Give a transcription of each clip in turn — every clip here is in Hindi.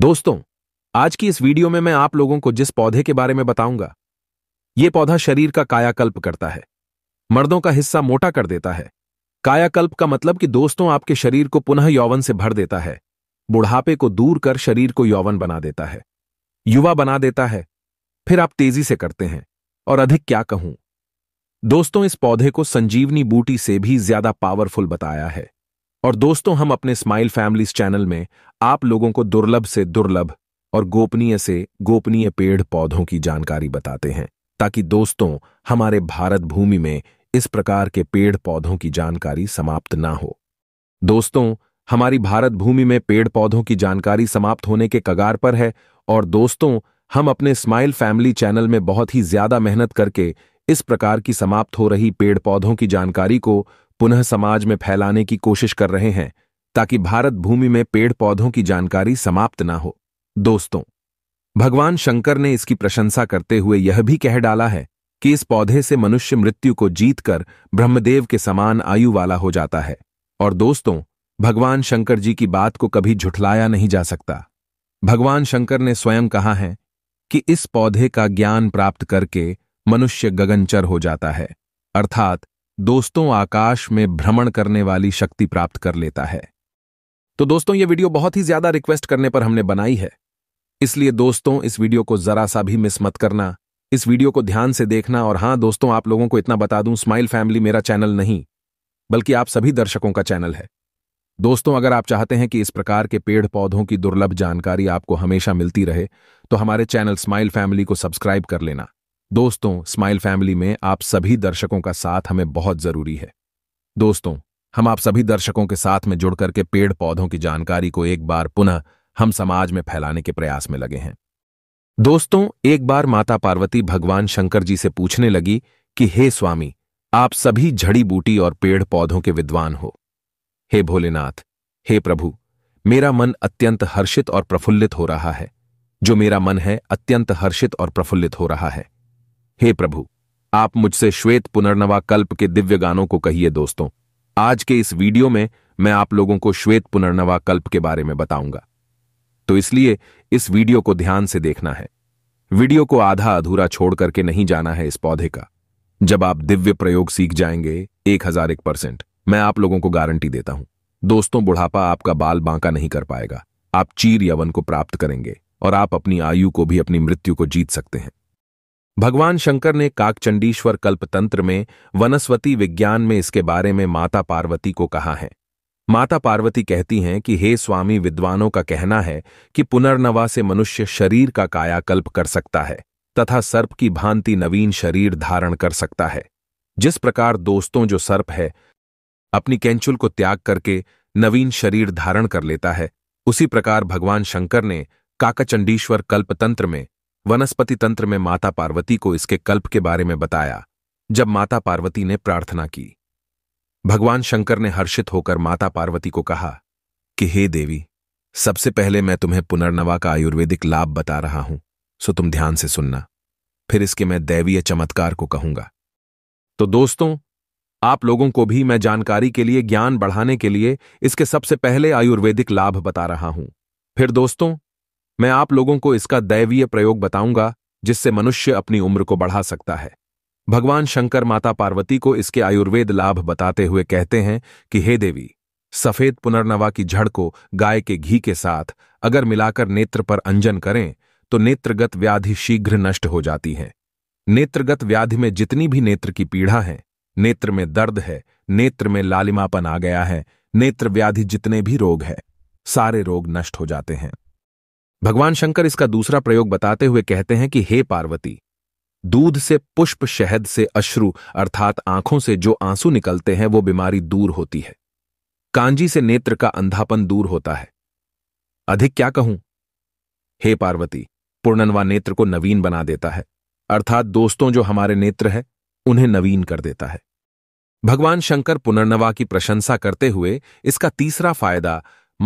दोस्तों आज की इस वीडियो में मैं आप लोगों को जिस पौधे के बारे में बताऊंगा ये पौधा शरीर का कायाकल्प करता है मर्दों का हिस्सा मोटा कर देता है कायाकल्प का मतलब कि दोस्तों आपके शरीर को पुनः यौवन से भर देता है बुढ़ापे को दूर कर शरीर को यौवन बना देता है युवा बना देता है फिर आप तेजी से करते हैं और अधिक क्या कहूं दोस्तों इस पौधे को संजीवनी बूटी से भी ज्यादा पावरफुल बताया है और दोस्तों हम अपने स्माइल फैमिलीज चैनल में आप लोगों को दुर्लभ से दुर्लभ और गोपनीय से गोपनीय पेड़ पौधों की जानकारी बताते हैं ताकि दोस्तों हमारे भारत भूमि में इस प्रकार के पेड़ पौधों की जानकारी समाप्त ना हो दोस्तों हमारी भारत भूमि में पेड़ पौधों की जानकारी समाप्त होने के कगार पर है और दोस्तों हम अपने स्माइल फैमिली चैनल में बहुत ही ज्यादा मेहनत करके इस प्रकार की समाप्त हो रही पेड़ पौधों की जानकारी को पुनः समाज में फैलाने की कोशिश कर रहे हैं ताकि भारत भूमि में पेड़ पौधों की जानकारी समाप्त ना हो दोस्तों भगवान शंकर ने इसकी प्रशंसा करते हुए यह भी कह डाला है कि इस पौधे से मनुष्य मृत्यु को जीतकर ब्रह्मदेव के समान आयु वाला हो जाता है और दोस्तों भगवान शंकर जी की बात को कभी झुठलाया नहीं जा सकता भगवान शंकर ने स्वयं कहा है कि इस पौधे का ज्ञान प्राप्त करके मनुष्य गगनचर हो जाता है अर्थात दोस्तों आकाश में भ्रमण करने वाली शक्ति प्राप्त कर लेता है तो दोस्तों ये वीडियो बहुत ही ज्यादा रिक्वेस्ट करने पर हमने बनाई है इसलिए दोस्तों इस वीडियो को जरा सा भी मिस मत करना इस वीडियो को ध्यान से देखना और हां दोस्तों आप लोगों को इतना बता दूं स्माइल फैमिली मेरा चैनल नहीं बल्कि आप सभी दर्शकों का चैनल है दोस्तों अगर आप चाहते हैं कि इस प्रकार के पेड़ पौधों की दुर्लभ जानकारी आपको हमेशा मिलती रहे तो हमारे चैनल स्माइल फैमिली को सब्सक्राइब कर लेना दोस्तों स्माइल फैमिली में आप सभी दर्शकों का साथ हमें बहुत जरूरी है दोस्तों हम आप सभी दर्शकों के साथ में जुड़ करके पेड़ पौधों की जानकारी को एक बार पुनः हम समाज में फैलाने के प्रयास में लगे हैं दोस्तों एक बार माता पार्वती भगवान शंकर जी से पूछने लगी कि हे स्वामी आप सभी झड़ी बूटी और पेड़ पौधों के विद्वान हो हे भोलेनाथ हे प्रभु मेरा मन अत्यंत हर्षित और प्रफुल्लित हो रहा है जो मेरा मन है अत्यंत हर्षित और प्रफुल्लित हो रहा है हे प्रभु आप मुझसे श्वेत पुनर्नवा कल्प के दिव्य गानों को कहिए दोस्तों आज के इस वीडियो में मैं आप लोगों को श्वेत पुनर्नवा कल्प के बारे में बताऊंगा तो इसलिए इस वीडियो को ध्यान से देखना है वीडियो को आधा अधूरा छोड़ करके नहीं जाना है इस पौधे का जब आप दिव्य प्रयोग सीख जाएंगे एक हजार एक परसेंट मैं आप लोगों को गारंटी देता हूं दोस्तों बुढ़ापा आपका बाल बांका नहीं कर पाएगा आप चीर यवन को प्राप्त करेंगे और आप अपनी आयु को भी अपनी मृत्यु को जीत सकते हैं भगवान शंकर ने काकचंडीश्वर कल्पतंत्र में वनस्वती विज्ञान में इसके बारे में माता पार्वती को कहा है माता पार्वती कहती हैं कि हे स्वामी विद्वानों का कहना है कि पुनर्नवा से मनुष्य शरीर का कायाकल्प कर सकता है तथा सर्प की भांति नवीन शरीर धारण कर सकता है जिस प्रकार दोस्तों जो सर्प है अपनी कैंचुल को त्याग करके नवीन शरीर धारण कर लेता है उसी प्रकार भगवान शंकर ने काकचंडीश्वर कल्पतंत्र में वनस्पति तंत्र में माता पार्वती को इसके कल्प के बारे में बताया जब माता पार्वती ने प्रार्थना की भगवान शंकर ने हर्षित होकर माता पार्वती को कहा कि हे देवी सबसे पहले मैं तुम्हें पुनर्नवा का आयुर्वेदिक लाभ बता रहा हूं सो तुम ध्यान से सुनना फिर इसके मैं दैवीय चमत्कार को कहूंगा तो दोस्तों आप लोगों को भी मैं जानकारी के लिए ज्ञान बढ़ाने के लिए इसके सबसे पहले आयुर्वेदिक लाभ बता रहा हूं फिर दोस्तों मैं आप लोगों को इसका दैवीय प्रयोग बताऊंगा जिससे मनुष्य अपनी उम्र को बढ़ा सकता है भगवान शंकर माता पार्वती को इसके आयुर्वेद लाभ बताते हुए कहते हैं कि हे देवी सफेद पुनर्नवा की झड़ को गाय के घी के साथ अगर मिलाकर नेत्र पर अंजन करें तो नेत्रगत व्याधि शीघ्र नष्ट हो जाती है नेत्रगत व्याधि में जितनी भी नेत्र की पीड़ा है नेत्र में दर्द है नेत्र में लालिमापन आ गया है नेत्र व्याधि जितने भी रोग है सारे रोग नष्ट हो जाते हैं भगवान शंकर इसका दूसरा प्रयोग बताते हुए कहते हैं कि हे पार्वती दूध से पुष्प शहद से अश्रु अर्थात आंखों से जो आंसू निकलते हैं वो बीमारी दूर होती है कांजी से नेत्र का अंधापन दूर होता है अधिक क्या कहूं हे पार्वती पूर्णनवा नेत्र को नवीन बना देता है अर्थात दोस्तों जो हमारे नेत्र है उन्हें नवीन कर देता है भगवान शंकर पुनर्नवा की प्रशंसा करते हुए इसका तीसरा फायदा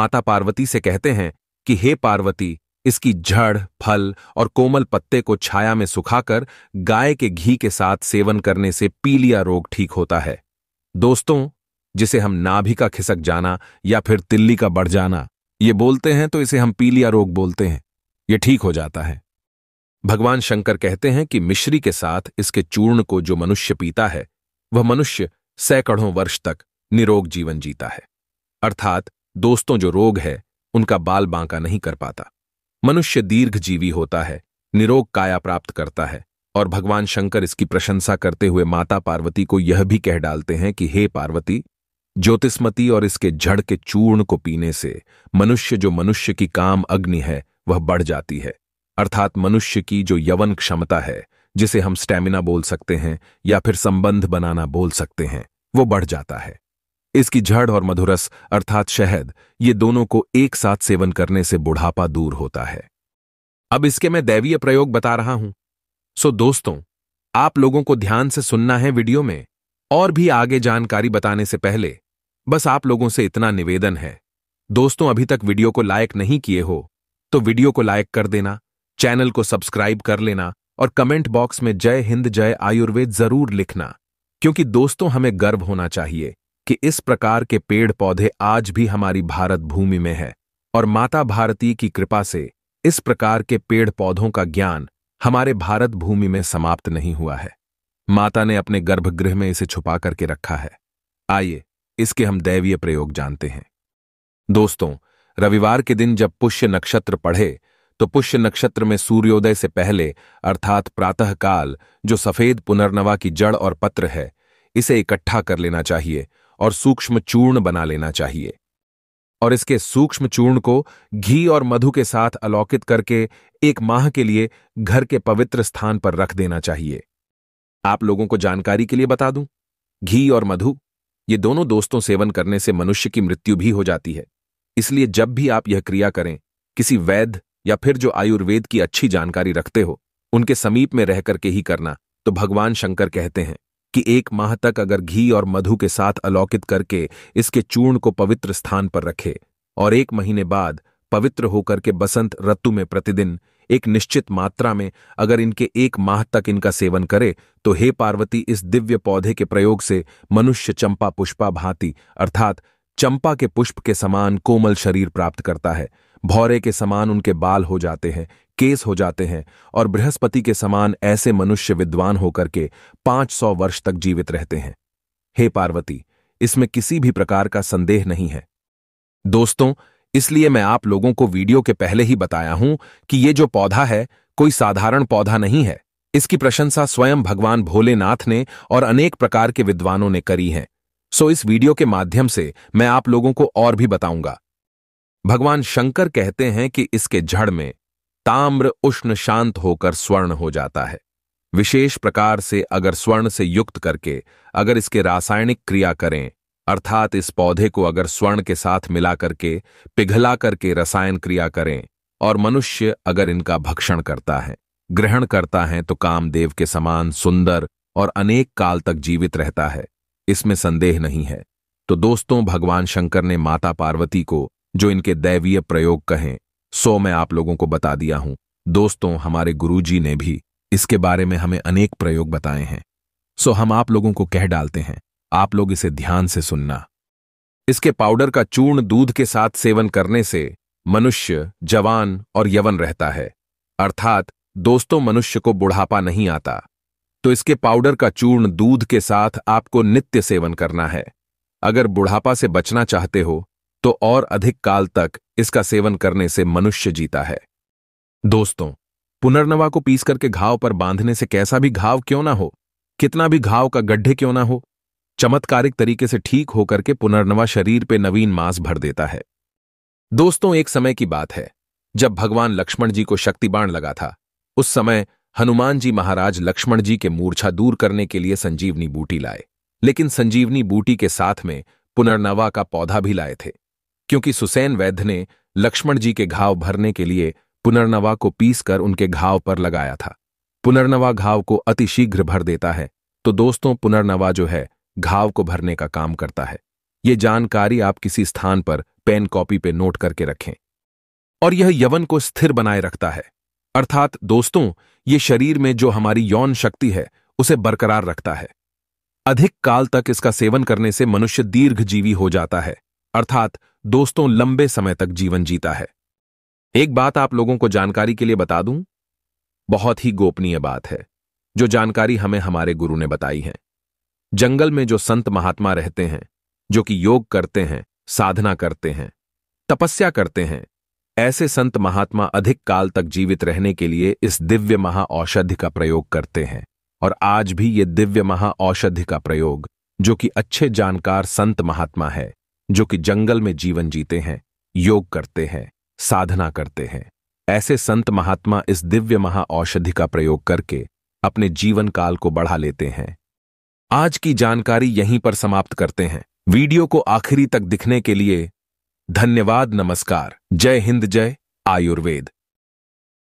माता पार्वती से कहते हैं कि हे पार्वती इसकी जड़ फल और कोमल पत्ते को छाया में सुखाकर गाय के घी के साथ सेवन करने से पीलिया रोग ठीक होता है दोस्तों जिसे हम नाभि का खिसक जाना या फिर तिल्ली का बढ़ जाना ये बोलते हैं तो इसे हम पीलिया रोग बोलते हैं ये ठीक हो जाता है भगवान शंकर कहते हैं कि मिश्री के साथ इसके चूर्ण को जो मनुष्य पीता है वह मनुष्य सैकड़ों वर्ष तक निरोग जीवन जीता है अर्थात दोस्तों जो रोग है उनका बाल बांका नहीं कर पाता मनुष्य दीर्घजीवी होता है निरोग काया प्राप्त करता है और भगवान शंकर इसकी प्रशंसा करते हुए माता पार्वती को यह भी कह डालते हैं कि हे पार्वती ज्योतिस्मती और इसके जड़ के चूर्ण को पीने से मनुष्य जो मनुष्य की काम अग्नि है वह बढ़ जाती है अर्थात मनुष्य की जो यवन क्षमता है जिसे हम स्टैमिना बोल सकते हैं या फिर संबंध बनाना बोल सकते हैं वो बढ़ जाता है इसकी जड़ और मधुरस अर्थात शहद ये दोनों को एक साथ सेवन करने से बुढ़ापा दूर होता है अब इसके मैं दैवीय प्रयोग बता रहा हूं सो दोस्तों आप लोगों को ध्यान से सुनना है वीडियो में और भी आगे जानकारी बताने से पहले बस आप लोगों से इतना निवेदन है दोस्तों अभी तक वीडियो को लाइक नहीं किए हो तो वीडियो को लाइक कर देना चैनल को सब्सक्राइब कर लेना और कमेंट बॉक्स में जय हिंद जय आयुर्वेद जरूर लिखना क्योंकि दोस्तों हमें गर्व होना चाहिए कि इस प्रकार के पेड़ पौधे आज भी हमारी भारत भूमि में है और माता भारती की कृपा से इस प्रकार के पेड़ पौधों का ज्ञान हमारे भारत भूमि में समाप्त नहीं हुआ है माता ने अपने गर्भगृह में इसे छुपा करके रखा है आइए इसके हम दैवीय प्रयोग जानते हैं दोस्तों रविवार के दिन जब पुष्य नक्षत्र पढ़े तो पुष्य नक्षत्र में सूर्योदय से पहले अर्थात प्रातःकाल जो सफेद पुनर्नवा की जड़ और पत्र है इसे इकट्ठा कर लेना चाहिए और सूक्ष्म चूर्ण बना लेना चाहिए और इसके सूक्ष्म चूर्ण को घी और मधु के साथ अलौकित करके एक माह के लिए घर के पवित्र स्थान पर रख देना चाहिए आप लोगों को जानकारी के लिए बता दूं घी और मधु ये दोनों दोस्तों सेवन करने से मनुष्य की मृत्यु भी हो जाती है इसलिए जब भी आप यह क्रिया करें किसी वैद्य या फिर जो आयुर्वेद की अच्छी जानकारी रखते हो उनके समीप में रह करके ही करना तो भगवान शंकर कहते हैं कि एक माह तक अगर घी और मधु के साथ अलौकित करके इसके चूर्ण को पवित्र स्थान पर रखे और एक महीने बाद पवित्र होकर के बसंत ऋतु में प्रतिदिन एक निश्चित मात्रा में अगर इनके एक माह तक इनका सेवन करे तो हे पार्वती इस दिव्य पौधे के प्रयोग से मनुष्य चंपा पुष्पा भांति अर्थात चंपा के पुष्प के समान कोमल शरीर प्राप्त करता है भौरे के समान उनके बाल हो जाते हैं केस हो जाते हैं और बृहस्पति के समान ऐसे मनुष्य विद्वान होकर के 500 वर्ष तक जीवित रहते हैं हे पार्वती इसमें किसी भी प्रकार का संदेह नहीं है दोस्तों इसलिए मैं आप लोगों को वीडियो के पहले ही बताया हूं कि ये जो पौधा है कोई साधारण पौधा नहीं है इसकी प्रशंसा स्वयं भगवान भोलेनाथ ने और अनेक प्रकार के विद्वानों ने करी है सो इस वीडियो के माध्यम से मैं आप लोगों को और भी बताऊंगा भगवान शंकर कहते हैं कि इसके जड़ में ताम्र उष्ण शांत होकर स्वर्ण हो जाता है विशेष प्रकार से अगर स्वर्ण से युक्त करके अगर इसके रासायनिक क्रिया करें अर्थात इस पौधे को अगर स्वर्ण के साथ मिला करके पिघला करके रसायन क्रिया करें और मनुष्य अगर इनका भक्षण करता है ग्रहण करता है तो कामदेव के समान सुंदर और अनेक काल तक जीवित रहता है इसमें संदेह नहीं है तो दोस्तों भगवान शंकर ने माता पार्वती को जो इनके दैवीय प्रयोग कहें सो मैं आप लोगों को बता दिया हूं दोस्तों हमारे गुरुजी ने भी इसके बारे में हमें अनेक प्रयोग बताए हैं सो हम आप लोगों को कह डालते हैं आप लोग इसे ध्यान से सुनना इसके पाउडर का चूर्ण दूध के साथ सेवन करने से मनुष्य जवान और यवन रहता है अर्थात दोस्तों मनुष्य को बुढ़ापा नहीं आता तो इसके पाउडर का चूर्ण दूध के साथ आपको नित्य सेवन करना है अगर बुढ़ापा से बचना चाहते हो तो और अधिक काल तक इसका सेवन करने से मनुष्य जीता है दोस्तों पुनर्नवा को पीस करके घाव पर बांधने से कैसा भी घाव क्यों ना हो कितना भी घाव का गड्ढे क्यों ना हो चमत्कारिक तरीके से ठीक होकर के पुनर्नवा शरीर पे नवीन मांस भर देता है दोस्तों एक समय की बात है जब भगवान लक्ष्मण जी को शक्तिबाण लगा था उस समय हनुमान जी महाराज लक्ष्मण जी के मूर्छा दूर करने के लिए संजीवनी बूटी लाए लेकिन संजीवनी बूटी के साथ में पुनर्नवा का पौधा भी लाए थे क्योंकि सुसैन वैद्य ने लक्ष्मण जी के घाव भरने के लिए पुनर्नवा को पीसकर उनके घाव पर लगाया था पुनर्नवा घाव को अतिशीघ्र भर देता है तो दोस्तों पुनर्नवा जो है घाव को भरने का काम करता है ये जानकारी आप किसी स्थान पर पेन कॉपी पे नोट करके रखें और यह यवन को स्थिर बनाए रखता है अर्थात दोस्तों ये शरीर में जो हमारी यौन शक्ति है उसे बरकरार रखता है अधिक काल तक इसका सेवन करने से मनुष्य दीर्घजीवी हो जाता है अर्थात दोस्तों लंबे समय तक जीवन जीता है एक बात आप लोगों को जानकारी के लिए बता दूं बहुत ही गोपनीय बात है जो जानकारी हमें हमारे गुरु ने बताई है जंगल में जो संत महात्मा रहते हैं जो कि योग करते हैं साधना करते हैं तपस्या करते हैं ऐसे संत महात्मा अधिक काल तक जीवित रहने के लिए इस दिव्य महा औषधि का प्रयोग करते हैं और आज भी ये दिव्य महा औषधि का प्रयोग जो कि अच्छे जानकार संत महात्मा है जो कि जंगल में जीवन जीते हैं योग करते हैं साधना करते हैं ऐसे संत महात्मा इस दिव्य महा औषधि का प्रयोग करके अपने जीवन काल को बढ़ा लेते हैं आज की जानकारी यहीं पर समाप्त करते हैं वीडियो को आखिरी तक दिखने के लिए धन्यवाद नमस्कार जय हिंद जय आयुर्वेद